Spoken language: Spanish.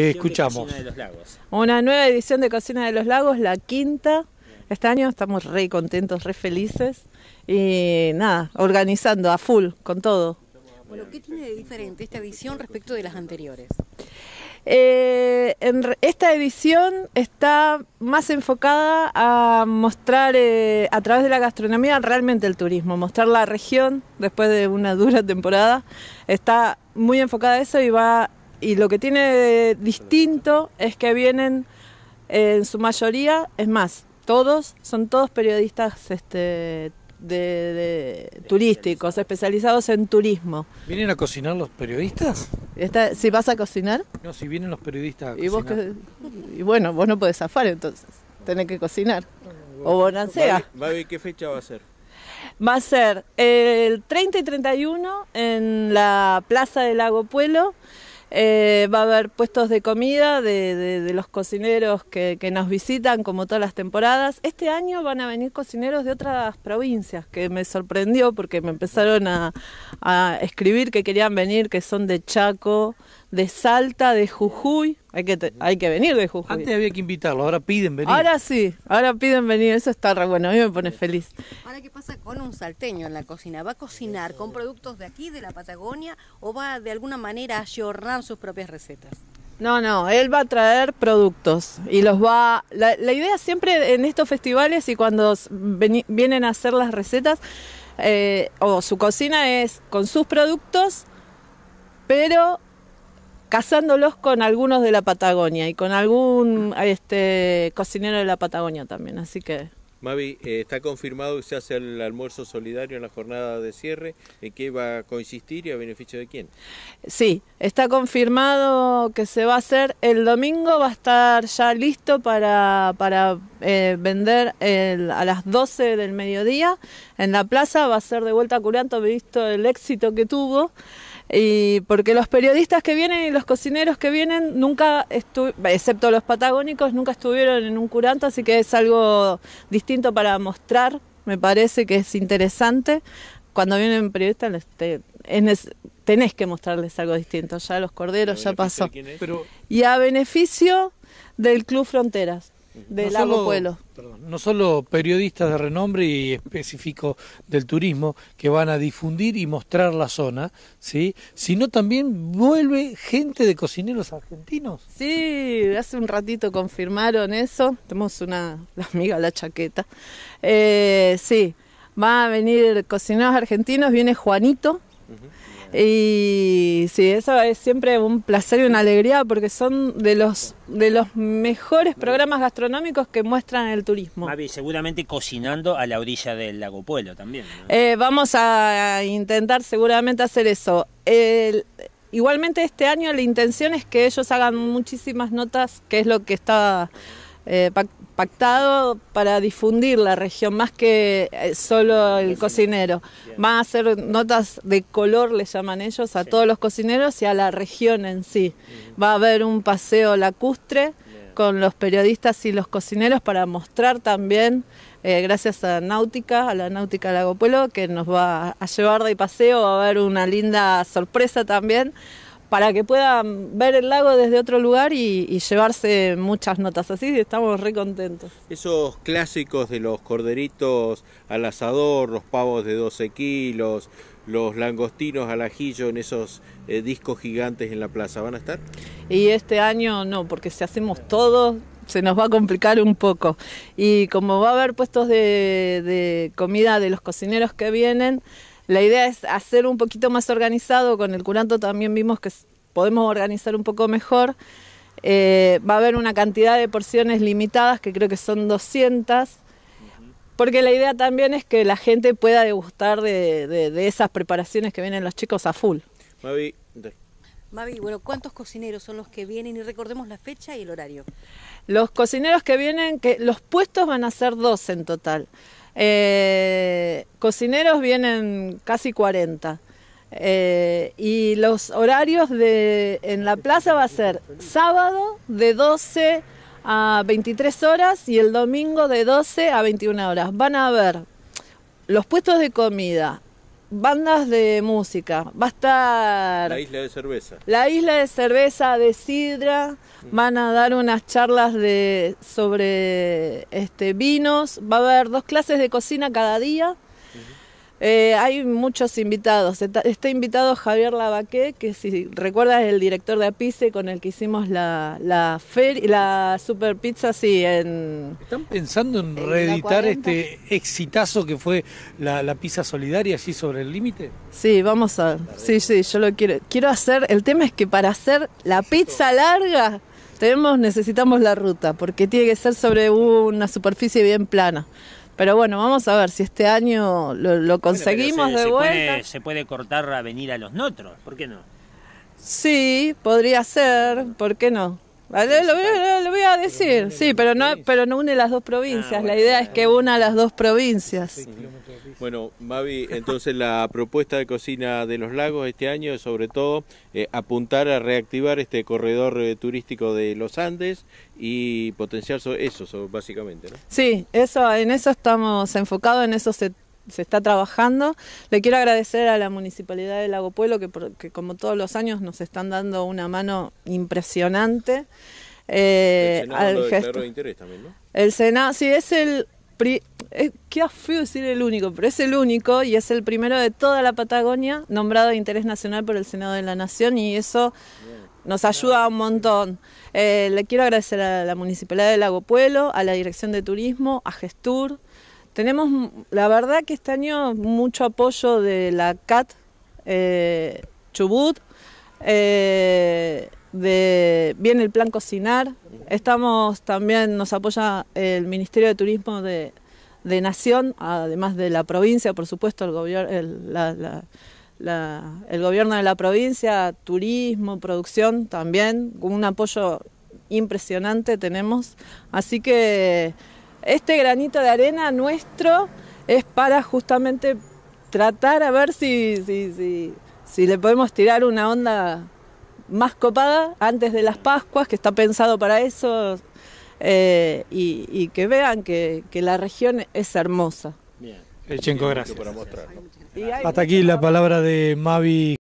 Eh, escuchamos. Una nueva edición de Cocina de los Lagos, la quinta. Este año estamos re contentos, re felices y nada, organizando a full con todo. Bueno, ¿qué tiene de diferente esta edición respecto de las anteriores? Eh, esta edición está más enfocada a mostrar eh, a través de la gastronomía realmente el turismo, mostrar la región después de una dura temporada. Está muy enfocada a eso y va y lo que tiene distinto es que vienen en su mayoría, es más, todos, son todos periodistas este, de, turísticos, especializados en turismo. ¿Vienen a cocinar los periodistas? ¿Si vas a cocinar? No, si vienen los periodistas a cocinar. ¿Y, bueno, vos no podés zafar entonces, tenés que cocinar. O bonancea. ¿qué fecha va a ser? Va a ser el 30 y 31 en la Plaza del Lago Pueblo. Eh, va a haber puestos de comida de, los cocineros que, nos visitan como todas las temporadas. Este año van a venir cocineros de otras provincias, que me sorprendió porque me empezaron a escribir que querían venir, que son de Chaco, de Salta, de Jujuy. Hay que, hay que venir de Jujuy. Antes había que invitarlo, ahora piden venir. Ahora sí, ahora piden venir, eso está bueno, a mí me pone feliz. Ahora, ¿qué pasa con un salteño en la cocina? ¿Va a cocinar con productos de aquí, de la Patagonia, o va de alguna manera a llorar sus propias recetas? No, no, él va a traer productos y los va... La, idea siempre en estos festivales y cuando vienen a hacer las recetas eh, o su cocina es con sus productos, pero casándolos con algunos de la Patagonia y con algún este, cocinero de la Patagonia también, así que... Mavi, eh, está confirmado que se hace el almuerzo solidario en la jornada de cierre. ¿En qué va a consistir y a beneficio de quién? Sí, está confirmado que se va a hacer el domingo, va a estar ya listo para, eh, vender a las 12 del mediodía en la plaza. Va a ser de vuelta a Curanto, visto el éxito que tuvo y porque los periodistas que vienen y los cocineros que vienen nunca, excepto los patagónicos, nunca estuvieron en un curanto, así que es algo distinto para mostrar, me parece que es interesante. Cuando vienen periodistas tenés que mostrarles algo distinto, ya los corderos ya pasó. Y a beneficio del Club Fronteras de no Lago solo, no solo periodistas de renombre y específico del turismo que van a difundir y mostrar la zona, ¿sí? sino también vuelve gente de cocineros argentinos. Sí, hace un ratito confirmaron eso. Tenemos una amiga amiga la chaqueta. Eh, sí, va a venir cocineros argentinos, viene Juanito. Y sí, eso es siempre un placer y una alegría porque son de los de los mejores programas gastronómicos que muestran el turismo. Mavi, seguramente cocinando a la orilla del lago Pueblo también. Eh, vamos a intentar seguramente hacer eso. igualmente este año la intención es que ellos hagan muchísimas notas, que es lo que está eh, pactado para difundir la región, más que eh, solo el cocinero. Van a hacer notas de color, le llaman ellos, a todos los cocineros y a la región en sí. Va a haber un paseo lacustre con los periodistas y los cocineros para mostrar también, eh, gracias a Náutica, a la Náutica Lago Pueblo, que nos va a llevar de paseo, va a haber una linda sorpresa también para que puedan ver el lago desde otro lugar y, llevarse muchas notas. Así estamos re contentos. Esos clásicos de los corderitos al asador, los pavos de 12 kilos, los langostinos al ajillo en esos eh, discos gigantes en la plaza, ¿van a estar? Y este año no, porque si hacemos todo se nos va a complicar un poco. Y como va a haber puestos de, de comida de los cocineros que vienen, la idea es hacer un poquito más organizado, con el curanto también vimos que podemos organizar un poco mejor. Eh, va a haber una cantidad de porciones limitadas, que creo que son 200, porque la idea también es que la gente pueda degustar de, esas preparaciones que vienen los chicos a full. Mavi, bueno, ¿cuántos cocineros son los que vienen? Y recordemos la fecha y el horario. Los cocineros que vienen, que los puestos van a ser dos en total. Eh, cocineros vienen casi 40. Eh, y los horarios de, en la plaza va a ser sábado de 12 a 23 horas y el domingo de 12 a 21 horas. Van a ver los puestos de comida, bandas de música. Va a estar... La isla de cerveza. La isla de cerveza de Sidra. Mm. Van a dar unas charlas de, sobre este, vinos. Va a haber dos clases de cocina cada día. Eh, hay muchos invitados. Está, invitado Javier Lavaqué, que si recuerdas es el director de Apice con el que hicimos la, la, la super pizza, en... ¿Están pensando en, reeditar este exitazo que fue la, pizza solidaria allí sobre el límite? Sí, vamos a... Sí, sí, yo lo quiero. Quiero hacer... El tema es que para hacer la pizza larga tenemos, necesitamos la ruta, porque tiene que ser sobre una superficie bien plana. Pero bueno, vamos a ver si este año lo, conseguimos de vuelta. Se puede, cortar a venir a Los Notros, ¿por qué no? Sí, podría ser, ¿por qué no? Ah, lo, voy a decir, sí, pero no, pero no une las dos provincias. Ah, la idea es que una las dos provincias. Bueno, Mavi, entonces la propuesta de cocina de los lagos este año es sobre todo eh, apuntar a reactivar este corredor eh, turístico de los Andes y potenciar eso, eso básicamente. ¿no? Sí, eso, en eso estamos enfocados, en eso se se está trabajando. Le quiero agradecer a la Municipalidad de Lago Pueblo, que, como todos los años nos están dando una mano impresionante. Eh, el Senado de interés también, ¿no? El Senado, sí, es el... Pri, eh, qué decir el único, pero es el único y es el primero de toda la Patagonia nombrado de interés nacional por el Senado de la Nación y eso nos ayuda un montón. Eh, le quiero agradecer a la Municipalidad de Lago Pueblo, a la Dirección de Turismo, a Gestur, tenemos, la verdad que este año, mucho apoyo de la CAT eh, Chubut, eh, de, viene el plan Cocinar, estamos también, nos apoya el Ministerio de Turismo de, Nación, además de la provincia, por supuesto, el, gobierno, gobierno de la provincia, turismo, producción también, con un apoyo impresionante tenemos. Así que este granito de arena nuestro es para justamente tratar a ver si, si, le podemos tirar una onda más copada antes de las Pascuas, que está pensado para eso, eh, y, que vean que, la región es hermosa. Bien. Chenco gracias. Hasta aquí la palabra de Mavi.